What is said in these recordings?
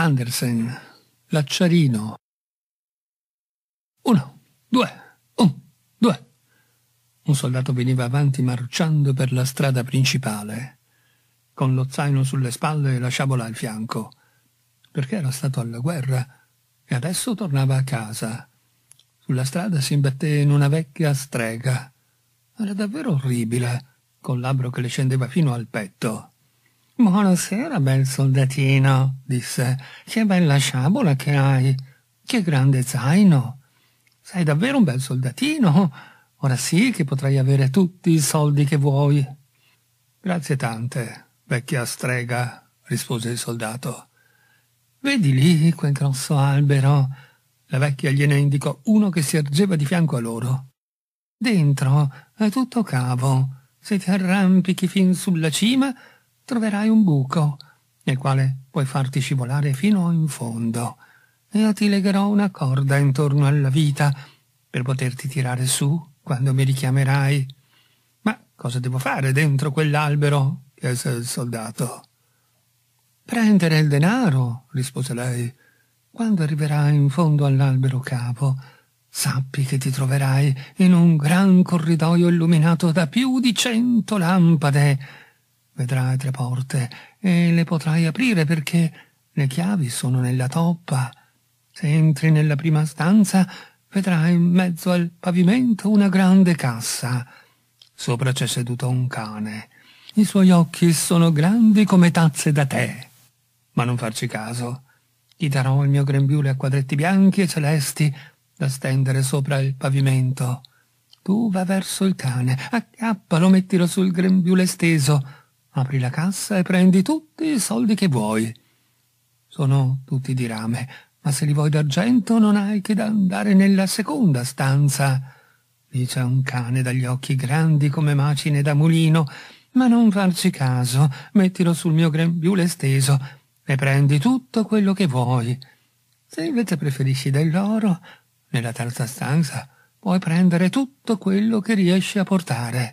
Andersen, Lacciarino. Uno, due, un, due. Un soldato veniva avanti marciando per la strada principale, con lo zaino sulle spalle e la sciabola al fianco, perché era stato alla guerra e adesso tornava a casa. Sulla strada si imbatté in una vecchia strega. Era davvero orribile, col labbro che le scendeva fino al petto. Buonasera, bel soldatino, disse. Che bella sciabola che hai. Che grande zaino. Sei davvero un bel soldatino. Ora sì che potrai avere tutti i soldi che vuoi. Grazie tante, vecchia strega, rispose il soldato. Vedi lì quel grosso albero? La vecchia gliene indicò uno che si ergeva di fianco a loro. Dentro è eh, tutto cavo. Se ti arrampichi fin sulla cima, troverai un buco nel quale puoi farti scivolare fino in fondo. Io ti legherò una corda intorno alla vita per poterti tirare su quando mi richiamerai. Ma cosa devo fare dentro quell'albero? chiese il soldato. Prendere il denaro, rispose lei. Quando arriverai in fondo all'albero capo, sappi che ti troverai in un gran corridoio illuminato da più di cento lampade vedrai tre porte e le potrai aprire perché le chiavi sono nella toppa. Se entri nella prima stanza vedrai in mezzo al pavimento una grande cassa. Sopra c'è seduto un cane. I suoi occhi sono grandi come tazze da tè. Ma non farci caso. Gli darò il mio grembiule a quadretti bianchi e celesti da stendere sopra il pavimento. Tu va verso il cane, accappalo, mettilo sul grembiule steso Apri la cassa e prendi tutti i soldi che vuoi. Sono tutti di rame, ma se li vuoi d'argento non hai che da andare nella seconda stanza. Lì c'è un cane dagli occhi grandi come macine da mulino, ma non farci caso, mettilo sul mio grembiule esteso e prendi tutto quello che vuoi. Se invece preferisci dell'oro, nella terza stanza puoi prendere tutto quello che riesci a portare.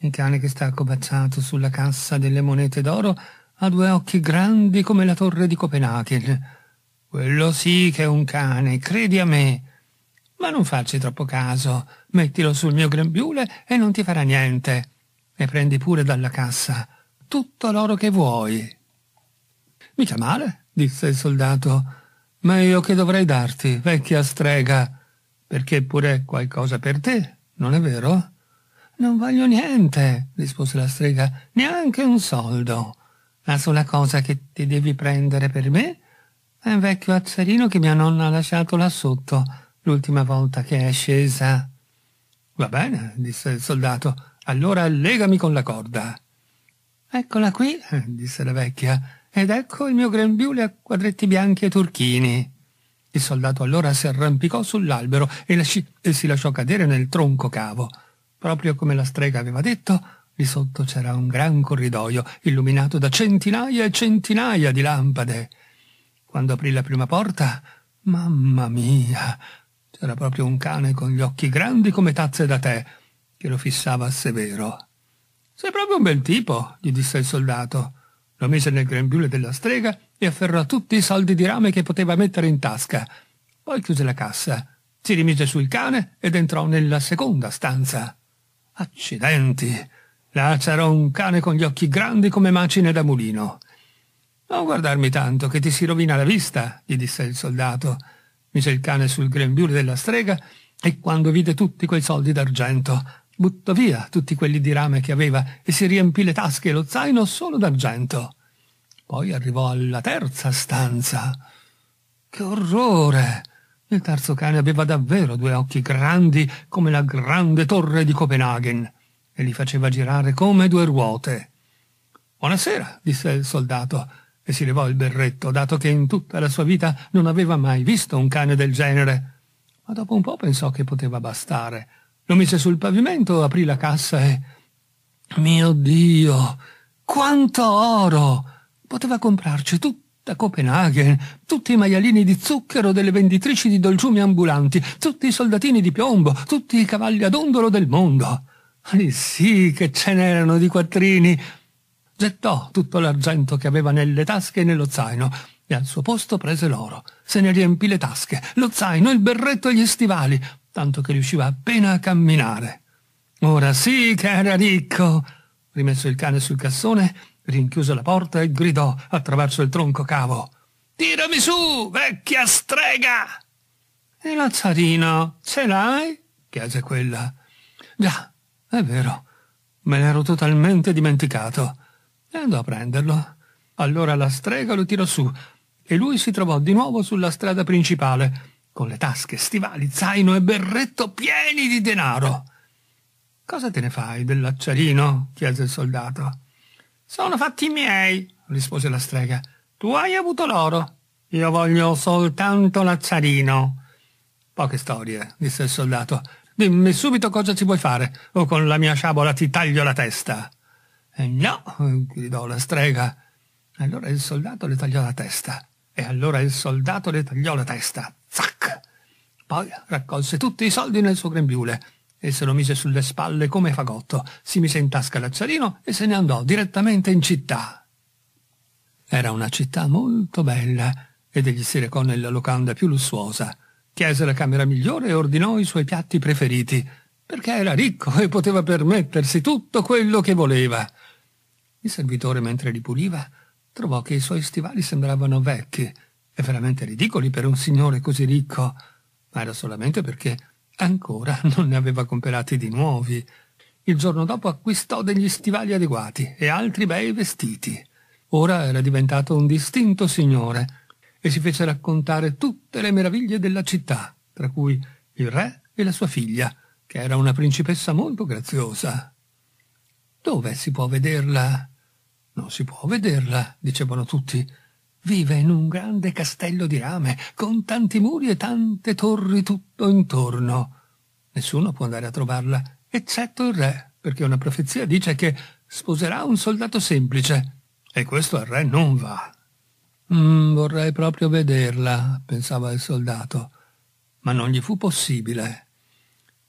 Il cane che sta accovacciato sulla cassa delle monete d'oro ha due occhi grandi come la torre di Copenaghen. Quello sì che è un cane, credi a me. Ma non facci troppo caso. Mettilo sul mio grembiule e non ti farà niente. E prendi pure dalla cassa tutto l'oro che vuoi. Mica male, disse il soldato. Ma io che dovrei darti, vecchia strega? Perché pure qualcosa per te, non è vero? Non voglio niente, rispose la strega, neanche un soldo. La sola cosa che ti devi prendere per me è un vecchio azzarino che mia nonna ha lasciato là sotto l'ultima volta che è scesa. Va bene, disse il soldato, allora legami con la corda. Eccola qui, disse la vecchia, ed ecco il mio grembiule a quadretti bianchi e turchini. Il soldato allora si arrampicò sull'albero e, lasci- e si lasciò cadere nel tronco cavo. Proprio come la strega aveva detto, lì sotto c'era un gran corridoio, illuminato da centinaia e centinaia di lampade. Quando aprì la prima porta, mamma mia, c'era proprio un cane con gli occhi grandi come tazze da tè, che lo fissava severo. Sei proprio un bel tipo, gli disse il soldato. Lo mise nel grembiule della strega e afferrò tutti i soldi di rame che poteva mettere in tasca. Poi chiuse la cassa, si rimise sul cane ed entrò nella seconda stanza. Accidenti! Lazaro è un cane con gli occhi grandi come macine da mulino. Non guardarmi tanto, che ti si rovina la vista, gli disse il soldato. Mise il cane sul grembiule della strega e quando vide tutti quei soldi d'argento, buttò via tutti quelli di rame che aveva e si riempì le tasche e lo zaino solo d'argento. Poi arrivò alla terza stanza. Che orrore! Il terzo cane aveva davvero due occhi grandi come la grande torre di Copenaghen e li faceva girare come due ruote. Buonasera, disse il soldato e si levò il berretto, dato che in tutta la sua vita non aveva mai visto un cane del genere. Ma dopo un po' pensò che poteva bastare. Lo mise sul pavimento, aprì la cassa e... Mio Dio! Quanto oro! Poteva comprarci tutto da Copenaghen, tutti i maialini di zucchero delle venditrici di dolciumi ambulanti, tutti i soldatini di piombo, tutti i cavalli ad ondolo del mondo. Lì sì che ce n'erano di quattrini. Gettò tutto l'argento che aveva nelle tasche e nello zaino e al suo posto prese l'oro. Se ne riempì le tasche, lo zaino, il berretto e gli stivali, tanto che riusciva appena a camminare. Ora sì che era ricco. Rimesso il cane sul cassone, rinchiuse la porta e gridò attraverso il tronco cavo Tirami su, vecchia strega! E la zarina, ce l'hai? chiese quella. Già, è vero, me l'ero totalmente dimenticato. E andò a prenderlo. Allora la strega lo tirò su e lui si trovò di nuovo sulla strada principale, con le tasche, stivali, zaino e berretto pieni di denaro. Cosa te ne fai dell'acciarino? chiese il soldato. Sono fatti miei, rispose la strega. Tu hai avuto l'oro. Io voglio soltanto l'azzarino. Poche storie, disse il soldato. Dimmi subito cosa ci vuoi fare, o con la mia sciabola ti taglio la testa. E eh, no, gridò la strega. Allora il soldato le tagliò la testa. E allora il soldato le tagliò la testa. Zac! Poi raccolse tutti i soldi nel suo grembiule e se lo mise sulle spalle come fagotto, si mise in tasca l'acciarino e se ne andò direttamente in città. Era una città molto bella ed egli si recò nella locanda più lussuosa, chiese la camera migliore e ordinò i suoi piatti preferiti, perché era ricco e poteva permettersi tutto quello che voleva. Il servitore, mentre ripuliva, trovò che i suoi stivali sembravano vecchi e veramente ridicoli per un signore così ricco, ma era solamente perché Ancora non ne aveva comperati di nuovi. Il giorno dopo acquistò degli stivali adeguati e altri bei vestiti. Ora era diventato un distinto signore e si fece raccontare tutte le meraviglie della città, tra cui il re e la sua figlia, che era una principessa molto graziosa. Dove si può vederla? Non si può vederla, dicevano tutti. Vive in un grande castello di rame, con tanti muri e tante torri tutto intorno. Nessuno può andare a trovarla, eccetto il re, perché una profezia dice che sposerà un soldato semplice. E questo al re non va. Mm, vorrei proprio vederla, pensava il soldato, ma non gli fu possibile.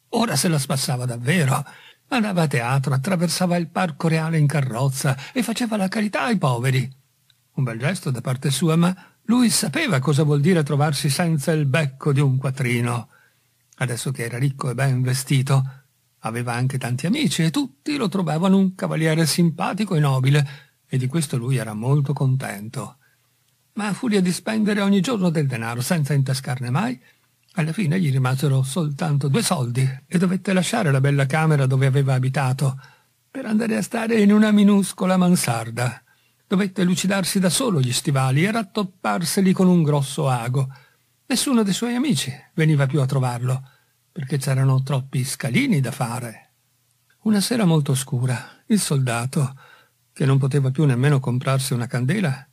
Ora se la spassava davvero. Andava a teatro, attraversava il parco reale in carrozza e faceva la carità ai poveri. Un bel gesto da parte sua, ma lui sapeva cosa vuol dire trovarsi senza il becco di un quattrino. Adesso che era ricco e ben vestito, aveva anche tanti amici e tutti lo trovavano un cavaliere simpatico e nobile, e di questo lui era molto contento. Ma a furia di spendere ogni giorno del denaro senza intascarne mai, alla fine gli rimasero soltanto due soldi e dovette lasciare la bella camera dove aveva abitato per andare a stare in una minuscola mansarda. Dovette lucidarsi da solo gli stivali e rattopparseli con un grosso ago. Nessuno dei suoi amici veniva più a trovarlo, perché c'erano troppi scalini da fare. Una sera molto scura, il soldato, che non poteva più nemmeno comprarsi una candela,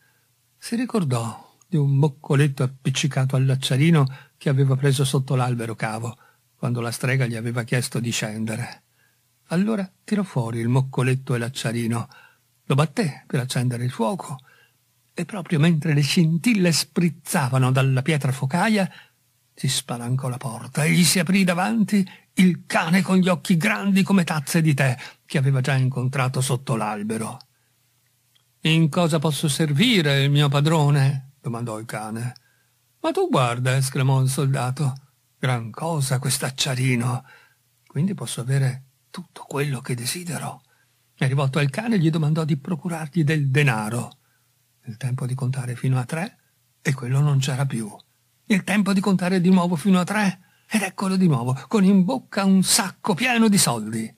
si ricordò di un boccoletto appiccicato all'acciarino che aveva preso sotto l'albero cavo, quando la strega gli aveva chiesto di scendere. Allora tirò fuori il moccoletto e l'acciarino, lo batté per accendere il fuoco e proprio mentre le scintille sprizzavano dalla pietra focaia, si spalancò la porta e gli si aprì davanti il cane con gli occhi grandi come tazze di tè che aveva già incontrato sotto l'albero. In cosa posso servire il mio padrone? domandò il cane. Ma tu guarda, esclamò il soldato. Gran cosa quest'acciarino. Quindi posso avere tutto quello che desidero. E rivolto al cane gli domandò di procurargli del denaro. Il tempo di contare fino a tre e quello non c'era più. Il tempo di contare di nuovo fino a tre ed eccolo di nuovo, con in bocca un sacco pieno di soldi.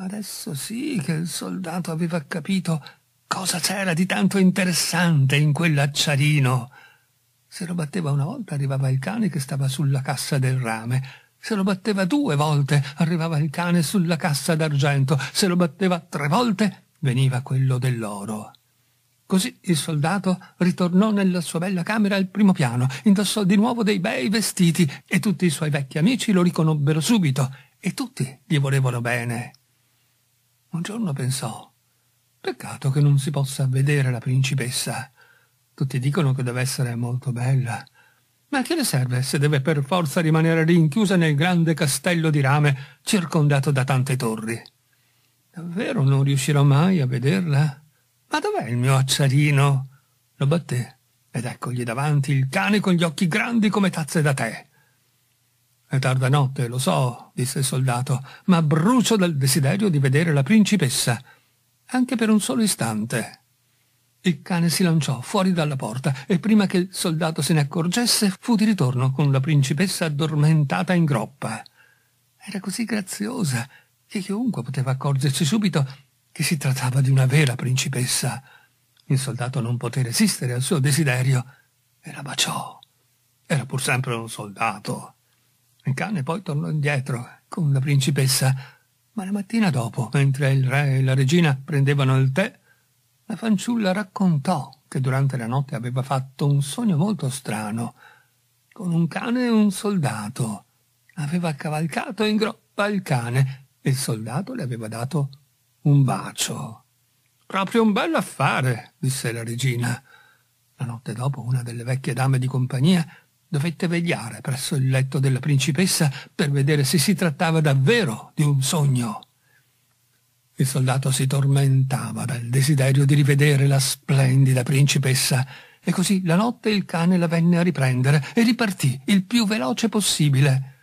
Adesso sì che il soldato aveva capito cosa c'era di tanto interessante in quell'acciarino. Se lo batteva una volta arrivava il cane che stava sulla cassa del rame se lo batteva due volte arrivava il cane sulla cassa d'argento, se lo batteva tre volte veniva quello dell'oro. Così il soldato ritornò nella sua bella camera al primo piano, indossò di nuovo dei bei vestiti e tutti i suoi vecchi amici lo riconobbero subito e tutti gli volevano bene. Un giorno pensò Peccato che non si possa vedere la principessa. Tutti dicono che deve essere molto bella. Ma che le serve se deve per forza rimanere rinchiusa nel grande castello di rame circondato da tante torri? Davvero non riuscirò mai a vederla? Ma dov'è il mio acciarino? Lo batté ed eccogli davanti il cane con gli occhi grandi come tazze da tè. È tarda notte, lo so, disse il soldato, ma brucio dal desiderio di vedere la principessa, anche per un solo istante. Il cane si lanciò fuori dalla porta e prima che il soldato se ne accorgesse fu di ritorno con la principessa addormentata in groppa. Era così graziosa che chiunque poteva accorgersi subito che si trattava di una vera principessa. Il soldato non poté resistere al suo desiderio e la baciò. Era pur sempre un soldato. Il cane poi tornò indietro con la principessa, ma la mattina dopo, mentre il re e la regina prendevano il tè, la fanciulla raccontò che durante la notte aveva fatto un sogno molto strano con un cane e un soldato. Aveva cavalcato in groppa il cane e il soldato le aveva dato un bacio. Proprio un bel affare, disse la regina. La notte dopo una delle vecchie dame di compagnia dovette vegliare presso il letto della principessa per vedere se si trattava davvero di un sogno. Il soldato si tormentava dal desiderio di rivedere la splendida principessa e così la notte il cane la venne a riprendere e ripartì il più veloce possibile.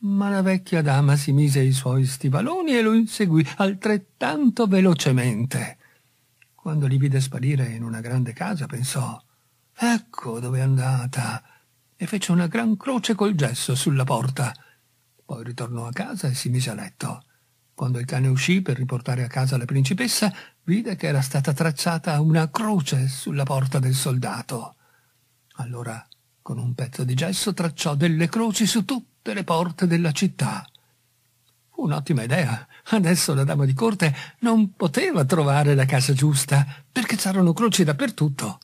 Ma la vecchia dama si mise i suoi stivaloni e lo inseguì altrettanto velocemente. Quando li vide sparire in una grande casa pensò Ecco dove è andata e fece una gran croce col gesso sulla porta. Poi ritornò a casa e si mise a letto. Quando il cane uscì per riportare a casa la principessa, vide che era stata tracciata una croce sulla porta del soldato. Allora, con un pezzo di gesso, tracciò delle croci su tutte le porte della città. Fu un'ottima idea. Adesso la dama di corte non poteva trovare la casa giusta, perché c'erano croci dappertutto.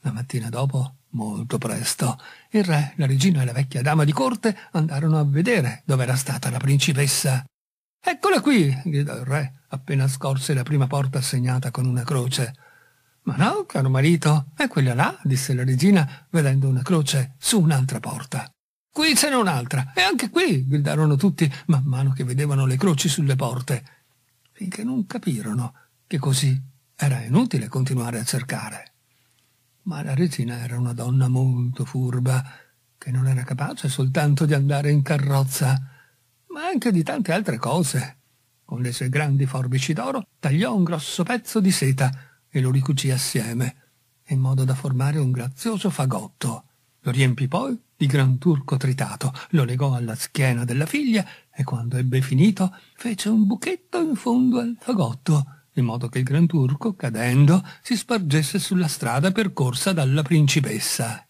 La mattina dopo, molto presto, il re, la regina e la vecchia dama di corte andarono a vedere dove era stata la principessa. Eccola qui, gridò il re, appena scorse la prima porta segnata con una croce. Ma no, caro marito, è quella là, disse la regina, vedendo una croce su un'altra porta. Qui ce n'è un'altra, e anche qui, gridarono tutti, man mano che vedevano le croci sulle porte, finché non capirono che così era inutile continuare a cercare. Ma la regina era una donna molto furba, che non era capace soltanto di andare in carrozza, ma anche di tante altre cose. Con le sue grandi forbici d'oro tagliò un grosso pezzo di seta e lo ricucì assieme, in modo da formare un grazioso fagotto. Lo riempì poi di gran turco tritato, lo legò alla schiena della figlia e quando ebbe finito fece un buchetto in fondo al fagotto, in modo che il gran turco, cadendo, si spargesse sulla strada percorsa dalla principessa.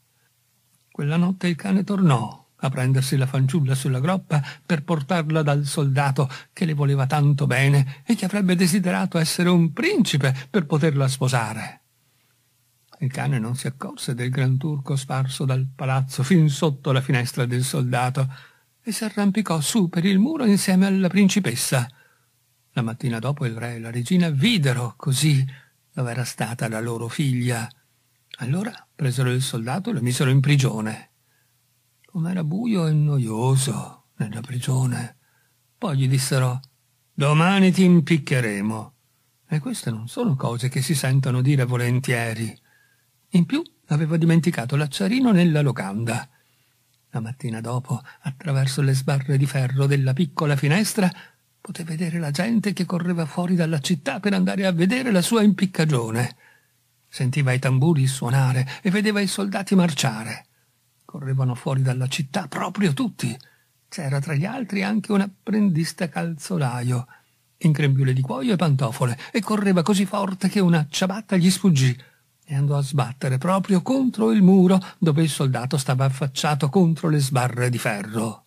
Quella notte il cane tornò a prendersi la fanciulla sulla groppa per portarla dal soldato che le voleva tanto bene e che avrebbe desiderato essere un principe per poterla sposare. Il cane non si accorse del gran turco sparso dal palazzo fin sotto la finestra del soldato e si arrampicò su per il muro insieme alla principessa. La mattina dopo il re e la regina videro così dove era stata la loro figlia. Allora presero il soldato e lo misero in prigione com'era buio e noioso nella prigione. Poi gli dissero Domani ti impiccheremo. E queste non sono cose che si sentono dire volentieri. In più aveva dimenticato l'acciarino nella locanda. La mattina dopo, attraverso le sbarre di ferro della piccola finestra, poteva vedere la gente che correva fuori dalla città per andare a vedere la sua impiccagione. Sentiva i tamburi suonare e vedeva i soldati marciare. Correvano fuori dalla città proprio tutti. C'era tra gli altri anche un apprendista calzolaio, in grembiule di cuoio e pantofole, e correva così forte che una ciabatta gli sfuggì e andò a sbattere proprio contro il muro dove il soldato stava affacciato contro le sbarre di ferro.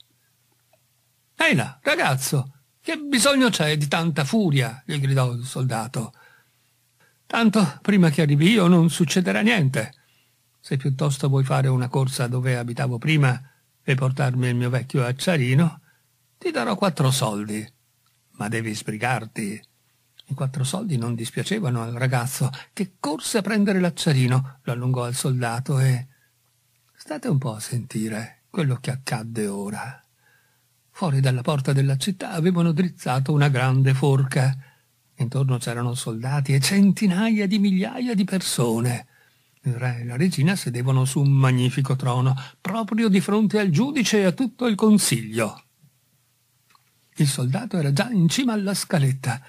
Ehi là, ragazzo, che bisogno c'è di tanta furia? gli gridò il soldato. Tanto prima che arrivi io non succederà niente. Se piuttosto vuoi fare una corsa dove abitavo prima e portarmi il mio vecchio acciarino, ti darò quattro soldi. Ma devi sbrigarti. I quattro soldi non dispiacevano al ragazzo, che corse a prendere l'acciarino, lo allungò al soldato e... State un po' a sentire quello che accadde ora. Fuori dalla porta della città avevano drizzato una grande forca. Intorno c'erano soldati e centinaia di migliaia di persone. Il re e la regina sedevano su un magnifico trono, proprio di fronte al giudice e a tutto il consiglio. Il soldato era già in cima alla scaletta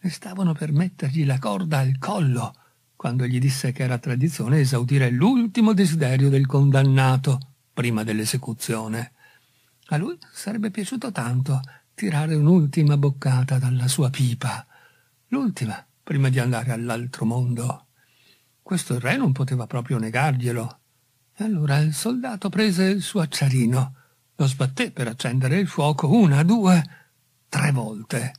e stavano per mettergli la corda al collo quando gli disse che era tradizione esaudire l'ultimo desiderio del condannato prima dell'esecuzione. A lui sarebbe piaciuto tanto tirare un'ultima boccata dalla sua pipa, l'ultima prima di andare all'altro mondo. Questo il re non poteva proprio negarglielo. E allora il soldato prese il suo acciarino, lo sbatté per accendere il fuoco una, due, tre volte.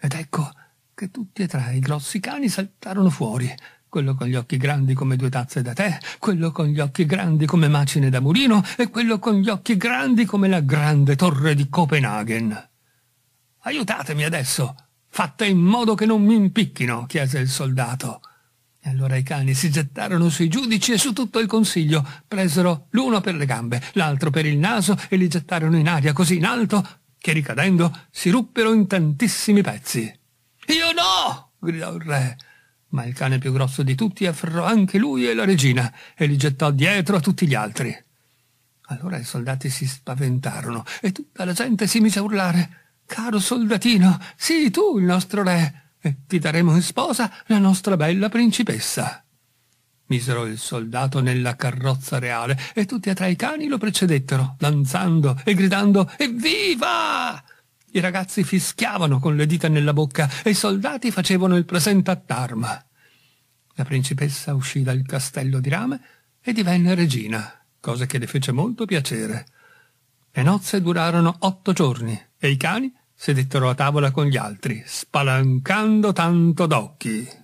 Ed ecco che tutti e tre i grossi cani saltarono fuori, quello con gli occhi grandi come due tazze da tè, quello con gli occhi grandi come macine da mulino e quello con gli occhi grandi come la grande torre di Copenaghen. Aiutatemi adesso, fate in modo che non mi impicchino, chiese il soldato. E allora i cani si gettarono sui giudici e su tutto il consiglio, presero l'uno per le gambe, l'altro per il naso e li gettarono in aria così in alto che ricadendo si ruppero in tantissimi pezzi. Io no! gridò il re. Ma il cane più grosso di tutti afferrò anche lui e la regina e li gettò dietro a tutti gli altri. Allora i soldati si spaventarono e tutta la gente si mise a urlare. Caro soldatino, sii tu il nostro re! e eh, ti daremo in sposa la nostra bella principessa. Misero il soldato nella carrozza reale e tutti e tre i cani lo precedettero, danzando e gridando Evviva! I ragazzi fischiavano con le dita nella bocca e i soldati facevano il presente a Tarma. La principessa uscì dal castello di rame e divenne regina, cosa che le fece molto piacere. Le nozze durarono otto giorni e i cani sedettero a tavola con gli altri, spalancando tanto d'occhi.